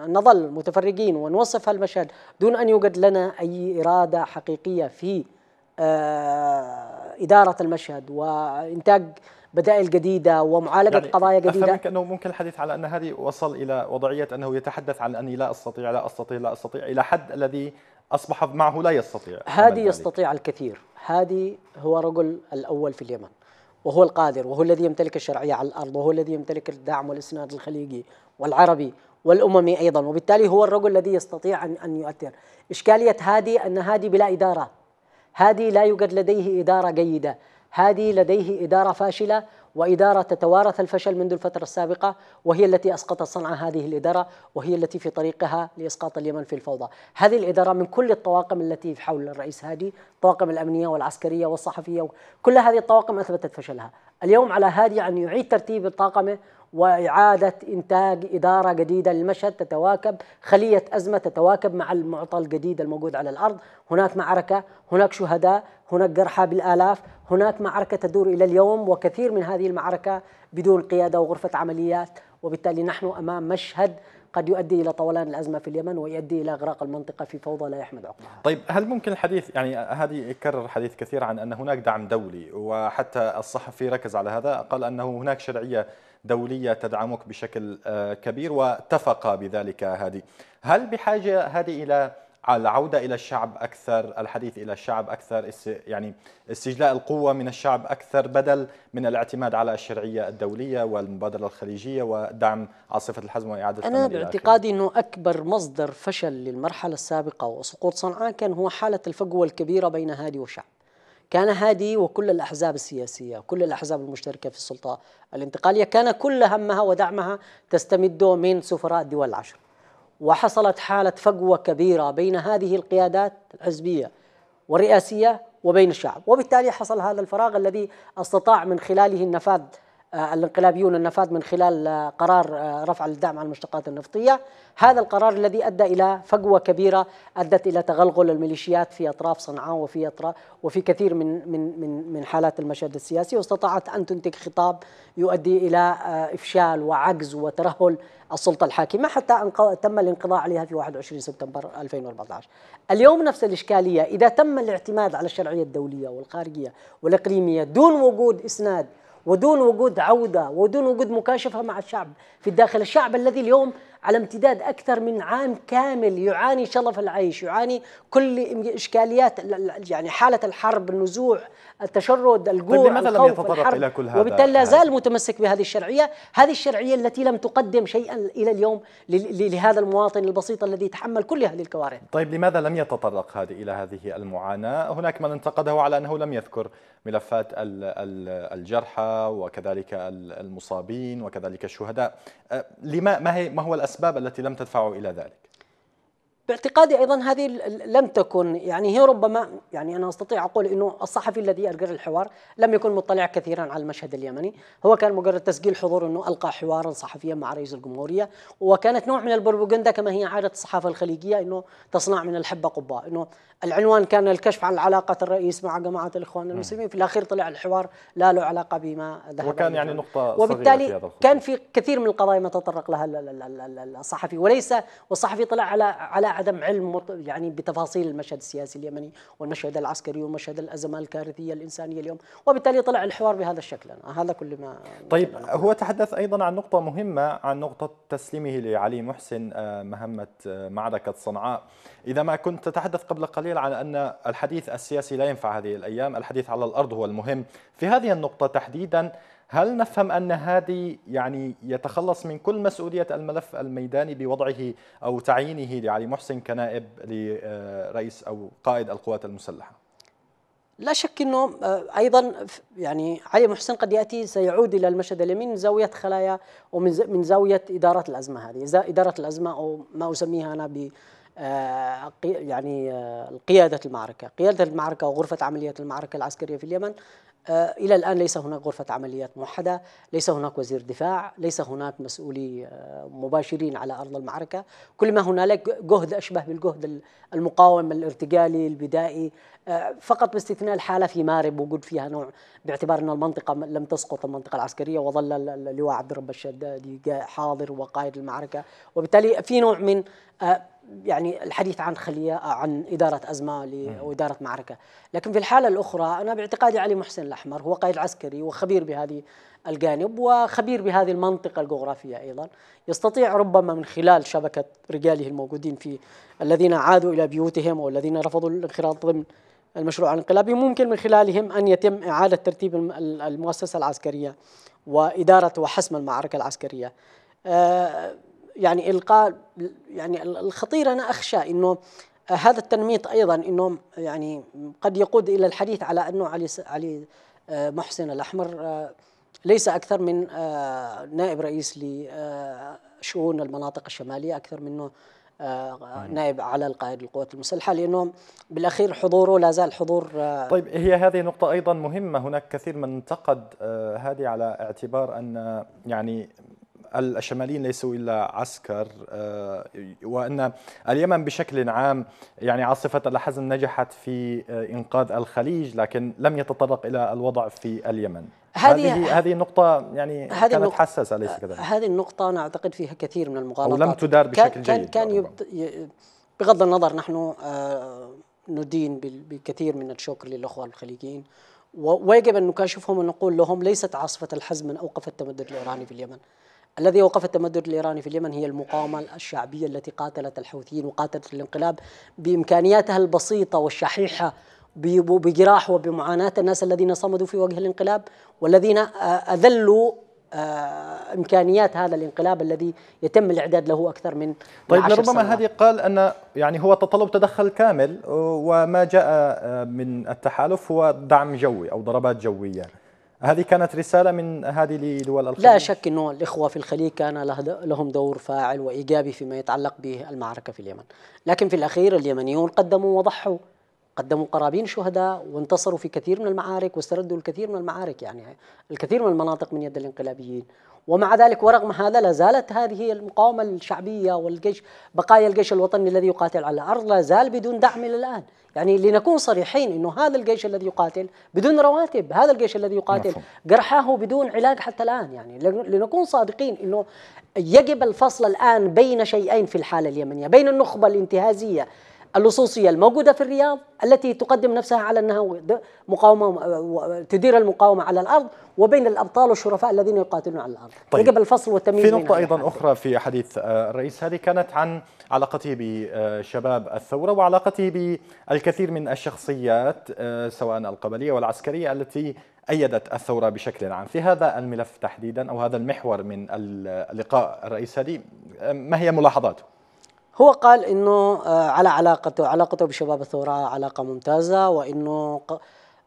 أن نظل متفرقين ونوصف المشهد دون أن يوجد لنا أي إرادة حقيقية في آه إدارة المشهد وإنتاج بدائل جديدة ومعالجة يعني قضايا جديدة أفهمك أنه ممكن الحديث على أن هذه وصل إلى وضعية أنه يتحدث عن أني لا أستطيع لا أستطيع لا أستطيع إلى حد الذي أصبح معه لا يستطيع هادي يستطيع الكثير هادي هو رجل الأول في اليمن وهو القادر وهو الذي يمتلك الشرعية على الأرض وهو الذي يمتلك الدعم والإسناد الخليجي والعربي والأممي أيضا وبالتالي هو الرجل الذي يستطيع أن أن يؤثر إشكالية هادي أن هادي بلا إدارة هادي لا يوجد لديه إدارة جيدة هادي لديه إدارة فاشلة وإدارة تتوارث الفشل منذ الفترة السابقة وهي التي أسقطت صنعاء هذه الإدارة وهي التي في طريقها لإسقاط اليمن في الفوضى هذه الإدارة من كل الطواقم التي حول الرئيس هادي الطواقم الأمنية والعسكرية والصحفية كل هذه الطواقم أثبتت فشلها اليوم على هادي أن يعيد ترتيب طاقمه وإعادة إنتاج إدارة جديدة للمشهد تتواكب خلية أزمة تتواكب مع المعطى الجديد الموجود على الأرض هناك معركة هناك شهداء هناك جرحى بالآلاف هناك معركة تدور إلى اليوم وكثير من هذه المعركة بدون قيادة وغرفة عمليات وبالتالي نحن أمام مشهد قد يؤدي الى طولان الازمه في اليمن ويؤدي الى اغراق المنطقه في فوضى لا يحمد عقبها. طيب هل ممكن الحديث يعني هذه يكرر حديث كثير عن ان هناك دعم دولي وحتى الصحفي ركز على هذا قال انه هناك شرعيه دولية تدعمك بشكل آه، كبير واتفق بذلك هذه هل بحاجة هذه إلى العودة إلى الشعب أكثر الحديث إلى الشعب أكثر يعني استجلاء القوة من الشعب أكثر بدل من الاعتماد على الشرعية الدولية والمبادرة الخليجية ودعم عاصفة الحزم وإعادة أنا باعتقادي أنه أكبر مصدر فشل للمرحلة السابقة وسقوط صنعاء كان هو حالة الفجوة الكبيرة بين هادي وشعب كان هادي وكل الأحزاب السياسية وكل الأحزاب المشتركة في السلطة الانتقالية كان كل همها ودعمها تستمد من سفراء الدول العشر وحصلت حالة فجوة كبيرة بين هذه القيادات الحزبية والرئاسية وبين الشعب وبالتالي حصل هذا الفراغ الذي استطاع من خلاله النفاذ آه، الانقلابيون النفاذ من خلال آه، قرار آه، رفع الدعم على المشتقات النفطية هذا القرار الذي أدى إلى فجوة كبيرة أدت إلى تغلغل الميليشيات في أطراف صنعاء وفي أطراف وفي كثير من من من من حالات المشهد السياسي واستطاعت أن تنتج خطاب يؤدي إلى إفشال وعجز وترهل السلطة الحاكمة حتى ان تم الانقضاء عليها في 21 سبتمبر 2014 اليوم نفس الإشكالية إذا تم الاعتماد على الشرعية الدولية والخارجية والإقليمية دون وجود إسناد ودون وجود عوده ودون وجود مكاشفه مع الشعب في الداخل الشعب الذي اليوم على امتداد أكثر من عام كامل يعاني شلف العيش يعاني كل إشكاليات يعني حالة الحرب النزوع التشرد طيب، الجوع طيب لماذا لم يتطرق إلى كل هذا وبالتالي لا زال متمسك بهذه الشرعية هذه الشرعية التي لم تقدم شيئا إلى اليوم لهذا المواطن البسيط الذي يتحمل كل هذه الكوارث طيب لماذا لم يتطرق هذه إلى هذه المعاناة هناك من انتقده على أنه لم يذكر ملفات الجرحى وكذلك المصابين وكذلك الشهداء أه، لما ما هي ما هو الأسباب الأسباب التي لم تدفعه إلى ذلك باعتقادي ايضا هذه لم تكن يعني هي ربما يعني انا استطيع اقول انه الصحفي الذي القى الحوار لم يكن مطلع كثيرا على المشهد اليمني، هو كان مجرد تسجيل حضور انه القى حوارا صحفيا مع رئيس الجمهوريه وكانت نوع من البروباغندا كما هي عاده الصحافه الخليجيه انه تصنع من الحبه قبه، انه العنوان كان الكشف عن علاقه الرئيس مع جماعه الاخوان المسلمين، في الاخير طلع الحوار لا له علاقه بما ذهب وكان يعني نقطه وبالتالي في هذا كان في كثير من القضايا ما تطرق لها الصحفي وليس والصحفي طلع على على عدم علم يعني بتفاصيل المشهد السياسي اليمني والمشهد العسكري والمشهد الازمه الكارثيه الانسانيه اليوم وبالتالي طلع الحوار بهذا الشكل أنا. هذا كل ما طيب هو تحدث ايضا عن نقطه مهمه عن نقطه تسليمه لعلي محسن آه، مهمه آه، معركه صنعاء اذا ما كنت تتحدث قبل قليل عن ان الحديث السياسي لا ينفع هذه الايام الحديث على الارض هو المهم في هذه النقطه تحديدا هل نفهم أن هذه يعني يتخلص من كل مسؤولية الملف الميداني بوضعه أو تعيينه لعلي محسن كنائب لرئيس أو قائد القوات المسلحة؟ لا شك انه آه، ايضا يعني علي محسن قد ياتي سيعود الى المشهد اليمين من زاويه خلايا ومن من زاويه اداره الازمه هذه، اداره الازمه او ما اسميها انا ب آه، يعني آه، قياده المعركه، قياده المعركه وغرفه عمليات المعركه العسكريه في اليمن آه، إلى الآن ليس هناك غرفة عمليات موحدة ليس هناك وزير دفاع ليس هناك مسؤولي آه، مباشرين على أرض المعركة كل ما هنالك جهد أشبه بالجهد المقاوم الارتجالي البدائي آه، فقط باستثناء الحالة في مارب وجود فيها نوع باعتبار أن المنطقة لم تسقط المنطقة العسكرية وظل اللواء عبد الرب الشدادي حاضر وقائد المعركة وبالتالي في نوع من يعني الحديث عن خلية آه، عن إدارة أزمة أو إدارة معركة لكن في الحالة الأخرى أنا باعتقادي علي محسن الأحمر هو قائد عسكري وخبير بهذه الجانب وخبير بهذه المنطقة الجغرافية أيضا يستطيع ربما من خلال شبكة رجاله الموجودين في الذين عادوا إلى بيوتهم والذين رفضوا الانخراط ضمن المشروع الانقلابي ممكن من خلالهم أن يتم إعادة ترتيب المؤسسة العسكرية وإدارة وحسم المعركة العسكرية أه يعني القاء يعني الخطير انا اخشى انه آه، هذا التنميط ايضا انه يعني قد يقود الى الحديث على انه علي علي آه، محسن الاحمر آه، ليس اكثر من نائب رئيس لشؤون المناطق الشماليه اكثر منه نائب على القائد القوات المسلحه لانه بالاخير حضوره لا زال حضور طيب هي هذه نقطه ايضا مهمه هناك كثير من انتقد هذه على اعتبار ان يعني الشماليين ليسوا الا عسكر آه، وان اليمن بشكل عام يعني عاصفه الحزم نجحت في آه، انقاذ الخليج لكن لم يتطرق الى الوضع في اليمن هذه هذه النقطة يعني هذه كانت حساسة أليس كذلك؟ هذه النقطة أنا أعتقد فيها كثير من المغالطات ولم تدار بشكل كان جيد كان يبت... بغض النظر نحن آه، ندين بكثير من الشكر للأخوة الخليجيين ويجب أن نكاشفهم ونقول لهم ليست عاصفة الحزم من اوقف التمدد الإيراني في اليمن الذي أوقف التمدد الإيراني في اليمن هي المقاومة الشعبية التي قاتلت الحوثيين وقاتلت الانقلاب بإمكانياتها البسيطة والشحيحة بجراح وبمعاناة الناس الذين صمدوا في وجه الانقلاب والذين آه، أذلوا آه، إمكانيات هذا الانقلاب الذي يتم الإعداد له أكثر من طيب لربما هذه قال أن يعني هو تطلب تدخل كامل وما جاء من التحالف هو دعم جوي أو ضربات جوية هذه كانت رسالة من هذه لدول الخليج لا شك أنه الإخوة في الخليج كان لهم دور فاعل وإيجابي فيما يتعلق بالمعركة في اليمن لكن في الأخير اليمنيون قدموا وضحوا قدموا قرابين شهداء وانتصروا في كثير من المعارك واستردوا الكثير من المعارك يعني الكثير من المناطق من يد الانقلابيين ومع ذلك ورغم هذا لا زالت هذه المقاومة الشعبية والجيش بقايا الجيش الوطني الذي يقاتل على الأرض لا زال بدون دعم إلى الآن يعني لنكون صريحين أنه هذا الجيش الذي يقاتل بدون رواتب هذا الجيش الذي يقاتل مفهوم. جرحاه بدون علاج حتى الآن يعني لنكون صادقين أنه يجب الفصل الآن بين شيئين في الحالة اليمنية بين النخبة الانتهازية اللصوصيه الموجوده في الرياض التي تقدم نفسها على انها مقاومه تدير المقاومه على الارض وبين الابطال والشرفاء الذين يقاتلون على الارض طيب. يجب الفصل والتمييز في نقطه ايضا حاجة. اخرى في حديث آه، الرئيس هذه كانت عن علاقته بشباب الثوره وعلاقته بالكثير من الشخصيات آه، سواء القبليه والعسكريه التي أيدت الثورة بشكل عام في هذا الملف تحديدا أو هذا المحور من اللقاء الرئيس هادي آه، ما هي ملاحظاته؟ هو قال انه آه، على علاقته علاقته بشباب الثوره علاقه ممتازه وانه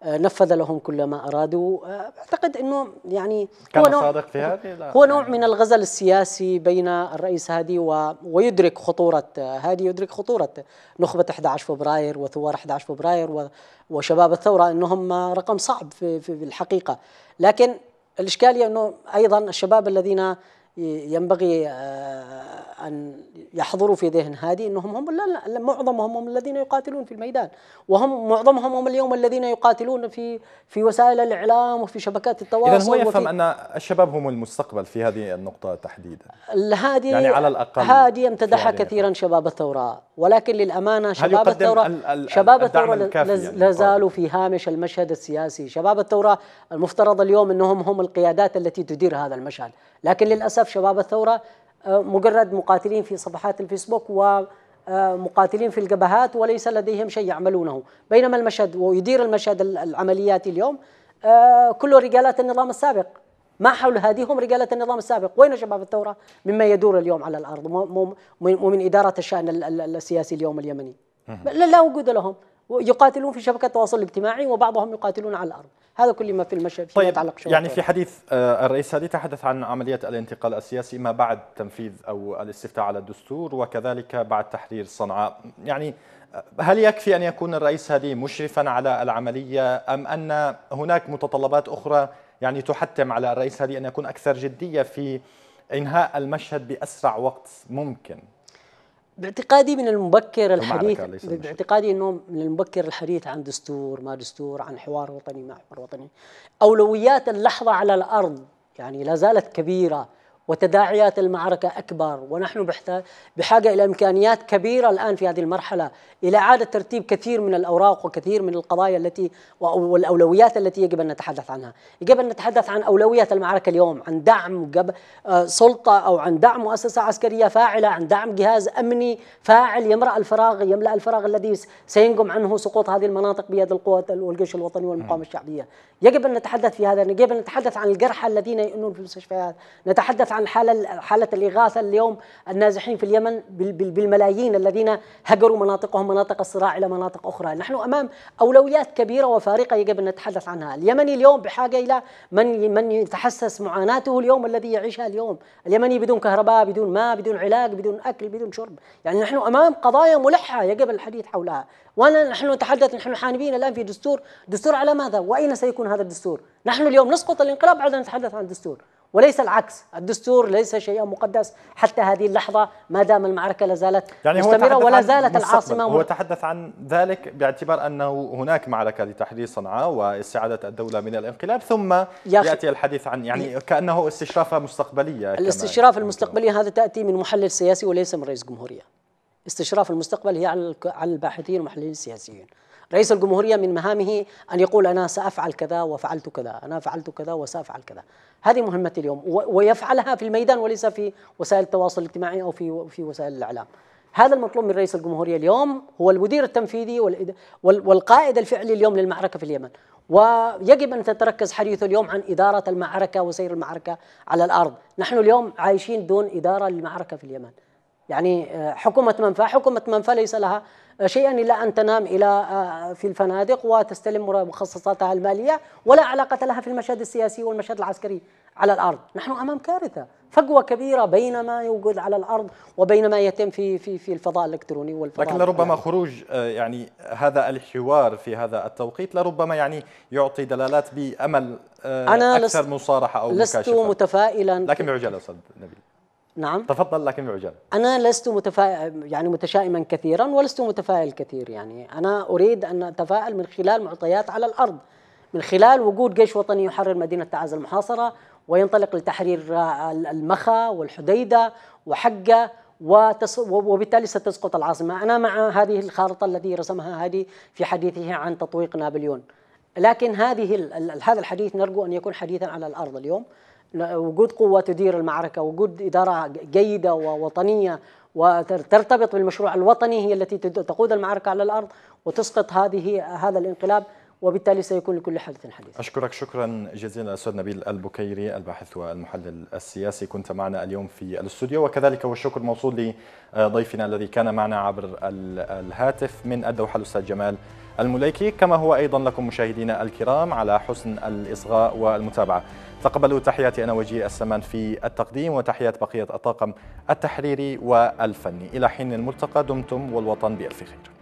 آه، نفذ لهم كل ما ارادوا آه، اعتقد انه يعني كان هو نوع صادق في هذه هو نوع من الغزل السياسي بين الرئيس هادي و ويدرك خطوره هادي يدرك خطوره نخبه 11 فبراير وثوار 11 فبراير وشباب الثوره انهم رقم صعب في, في الحقيقه لكن الاشكاليه انه ايضا الشباب الذين ينبغي آه، أن يحضروا في ذهن هادي أنهم هم لا معظمهم هم الذين يقاتلون في الميدان وهم معظمهم هم اليوم الذين يقاتلون في في وسائل الإعلام وفي شبكات التواصل إذا هو يفهم أن الشباب هم المستقبل في هذه النقطة تحديدا هادي يعني على الأقل هادي امتدح كثيرا شباب الثورة ولكن للأمانة شباب الثورة ال ال شباب الثورة يعني؟ لا زالوا في هامش المشهد السياسي شباب الثورة المفترض اليوم أنهم هم القيادات التي تدير هذا المشهد لكن للأسف للأسف شباب الثورة آه، مجرد مقاتلين في صفحات الفيسبوك ومقاتلين آه، في الجبهات وليس لديهم شيء يعملونه بينما المشهد ويدير المشهد العمليات اليوم آه، كله رجالات النظام السابق ما حول هذه هم رجالة النظام السابق وين شباب الثورة مما يدور اليوم على الأرض ومن إدارة الشأن السياسي اليوم اليمني لا وجود لهم يقاتلون في شبكة التواصل الاجتماعي وبعضهم يقاتلون على الأرض هذا كل ما في المشهد فيما طيب يتعلق يعني في حديث آه، الرئيس هادي تحدث عن عملية الانتقال السياسي ما بعد تنفيذ أو الاستفتاء على الدستور وكذلك بعد تحرير صنعاء يعني آه، هل يكفي أن يكون الرئيس هادي مشرفا على العملية أم أن هناك متطلبات أخرى يعني تحتم على الرئيس هادي أن يكون أكثر جدية في إنهاء المشهد بأسرع وقت ممكن باعتقادي من المبكر الحديث باعتقادي انه من المبكر الحديث عن دستور ما دستور عن حوار وطني ما حوار وطني اولويات اللحظه على الارض يعني لا زالت كبيره وتداعيات المعركة أكبر ونحن بحاجة إلى إمكانيات كبيرة الآن في هذه المرحلة إلى إعادة ترتيب كثير من الأوراق وكثير من القضايا التي والأولويات التي يجب أن نتحدث عنها يجب أن نتحدث عن أولويات المعركة اليوم عن دعم آه، سلطة أو عن دعم مؤسسة عسكرية فاعلة عن دعم جهاز أمني فاعل يمرأ الفراغ يملأ الفراغ الذي سينجم عنه سقوط هذه المناطق بيد القوات والجيش الوطني والمقاومة نعم. الشعبية يجب أن نتحدث في هذا يجب أن نتحدث عن الجرحى الذين يؤنون في المستشفيات نتحدث عن عن حالة حالة الإغاثة اليوم النازحين في اليمن بالملايين الذين هجروا مناطقهم مناطق الصراع إلى مناطق أخرى نحن أمام أولويات كبيرة وفارقة يجب أن نتحدث عنها اليمني اليوم بحاجة إلى من من يتحسس معاناته اليوم الذي يعيشها اليوم اليمني بدون كهرباء بدون ماء بدون علاج بدون أكل بدون شرب يعني نحن أمام قضايا ملحة يجب الحديث حولها وانا نحن نتحدث نحن حانبين الان في دستور دستور على ماذا واين سيكون هذا الدستور نحن اليوم نسقط الانقلاب بعد ان نتحدث عن الدستور وليس العكس الدستور ليس شيئا مقدس حتى هذه اللحظة ما دام المعركة لا زالت يعني مستمرة ولا زالت العاصمة هو تحدث عن ذلك باعتبار أنه هناك معركة لتحرير صنعاء واستعادة الدولة من الانقلاب ثم يأتي الحديث عن يعني كأنه استشرافة مستقبلية الاستشراف المستقبلي هذا تأتي من محلل سياسي وليس من رئيس جمهورية استشراف المستقبل هي على الباحثين والمحللين السياسيين رئيس الجمهورية من مهامه أن يقول أنا سأفعل كذا وفعلت كذا أنا فعلت كذا وسأفعل كذا هذه مهمتي اليوم ويفعلها في الميدان وليس في وسائل التواصل الاجتماعي او في في وسائل الاعلام. هذا المطلوب من رئيس الجمهوريه اليوم هو المدير التنفيذي والقائد الفعلي اليوم للمعركه في اليمن. ويجب ان تتركز حديثه اليوم عن اداره المعركه وسير المعركه على الارض، نحن اليوم عايشين دون اداره للمعركه في اليمن. يعني آه، حكومه منفى، حكومه منفى ليس لها شيئا إلا أن تنام إلى آه، في الفنادق وتستلم مخصصاتها المالية ولا علاقة لها في المشهد السياسي والمشهد العسكري على الأرض نحن أمام كارثة فجوة كبيرة بين ما يوجد على الأرض وبين ما يتم في في في الفضاء الإلكتروني والفضاء لكن لربما خروج آه، يعني هذا الحوار في هذا التوقيت لربما يعني يعطي دلالات بأمل آه، أنا أكثر لست مصارحة أو لست انا لست متفائلا لكن بعجالة أستاذ نبيل نعم تفضل لكن بعجالة أنا لست متفائل يعني متشائما كثيرا ولست متفائل كثير يعني أنا أريد أن أتفائل من خلال معطيات على الأرض من خلال وجود جيش وطني يحرر مدينة تعز المحاصرة وينطلق لتحرير المخا والحديدة وحقة وتس... وبالتالي ستسقط العاصمة أنا مع هذه الخارطة التي رسمها هادي في حديثه عن تطويق نابليون لكن هذه ال... هذا الحديث نرجو أن يكون حديثا على الأرض اليوم وجود قوة تدير المعركة وجود إدارة جيدة ووطنية وترتبط بالمشروع الوطني هي التي تقود المعركة على الأرض وتسقط هذه هذا الانقلاب وبالتالي سيكون لكل حدث حديث أشكرك شكرا جزيلا الأستاذ نبيل البكيري الباحث والمحلل السياسي كنت معنا اليوم في الاستوديو وكذلك والشكر موصول لضيفنا الذي كان معنا عبر الهاتف من الدوحة الأستاذ جمال المليكي كما هو أيضا لكم مشاهدينا الكرام على حسن الإصغاء والمتابعة تقبلوا تحياتي أنا وجيه السمان في التقديم وتحيات بقية الطاقم التحريري والفني إلى حين الملتقى دمتم والوطن بألف خير